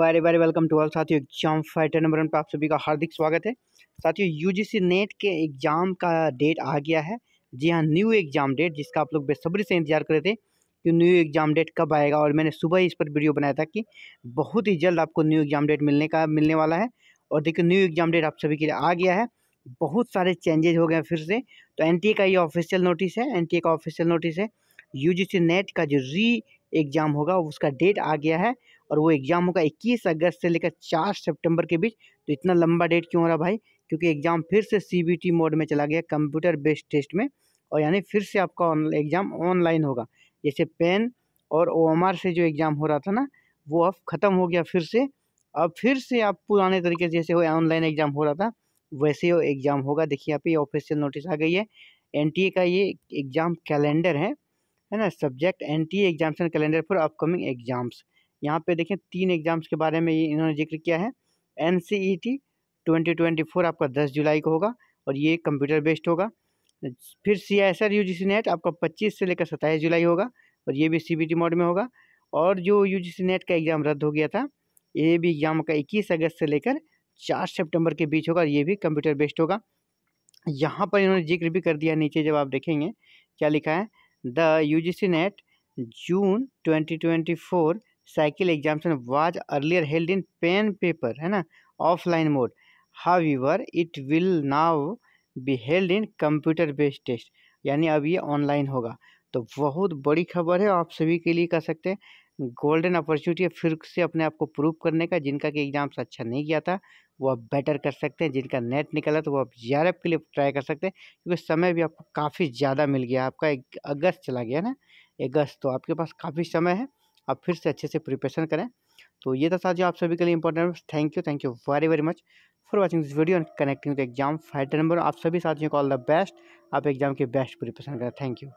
very very welcome to all साथियों exam fighter number one पर आप सभी का हार्दिक स्वागत है साथियों यूजीसी नेट के एग्ज़ाम का डेट आ गया है जी हाँ न्यू एग्ज़ाम डेट जिसका आप लोग बेसब्री से इंतजार कर रहे थे कि न्यू एग्ज़ाम डेट कब आएगा और मैंने सुबह ही इस पर वीडियो बनाया था कि बहुत ही जल्द आपको न्यू एग्ज़ाम डेट मिलने का मिलने वाला है और देखिए न्यू एग्ज़ाम डेट आप सभी के लिए आ गया है बहुत सारे चेंजेज हो गए फिर से तो एन का ये ऑफिशियल नोटिस है एन का ऑफिशियल नोटिस है यू नेट का जो री एग्ज़ाम होगा उसका डेट आ गया है और वो एग्ज़ाम होगा इक्कीस अगस्त से लेकर चार सितंबर के बीच तो इतना लंबा डेट क्यों हो रहा भाई क्योंकि एग्ज़ाम फिर से सी मोड में चला गया कंप्यूटर बेस्ड टेस्ट में और यानी फिर से आपका एग्ज़ाम ऑनलाइन होगा जैसे पेन और ओ से जो एग्ज़ाम हो रहा था ना वो अब ख़त्म हो गया फिर से अब फिर से आप पुराने तरीके से जैसे ऑनलाइन एग्ज़ाम हो रहा था वैसे ही एग्ज़ाम होगा देखिए यहाँ पे ऑफिशियल नोटिस आ गई है एनटीए का ये एग्ज़ाम कैलेंडर है है ना subject N T examination calendar for upcoming exams यहाँ पे देखें तीन एग्जाम्स के बारे में ये इन्होंने जिक्र किया है N C E T twenty twenty four आपका दस जुलाई को होगा और ये कंप्यूटर बेस्ड होगा फिर C S R U G C NET आपका पच्चीस से लेकर सत्ताईस जुलाई होगा और ये भी सी बी टी मोड में होगा और जो यू जी सी नेट का एग्ज़ाम रद्द हो गया था ये भी एग्ज़ाम का इक्कीस अगस्त से लेकर चार सेप्टेम्बर के बीच होगा ये भी कंप्यूटर बेस्ड होगा यहाँ पर इन्होंने जिक्र भी कर दिया नीचे जब आप देखेंगे क्या लिखा है the U G C NET June twenty twenty four cycle examination was earlier held in pen paper है ना offline mode however it will now be held in computer based test यानी अब ये ऑनलाइन होगा तो बहुत बड़ी खबर है आप सभी के लिए कह सकते हैं गोल्डन अपॉर्चुनिटी है फिर से अपने आप को प्रूव करने का जिनका कि एग्ज़ाम्स अच्छा नहीं गया था वो आप बेटर कर सकते हैं जिनका नेट निकला तो वो आप जी के लिए ट्राई कर सकते हैं क्योंकि समय भी आपको काफ़ी ज़्यादा मिल गया आपका एक अगस्त चला गया ना अगस्त तो आपके पास काफ़ी समय है आप फिर से अच्छे से प्रिपरेशन करें तो ये था साथियों आप सभी के लिए important thank you thank you very very much for watching this video and connecting to exam fighter number आप सभी साथियों को ऑल द बेस्ट आप एग्जाम के बेस्ट प्रिपरेशन करें थैंक यू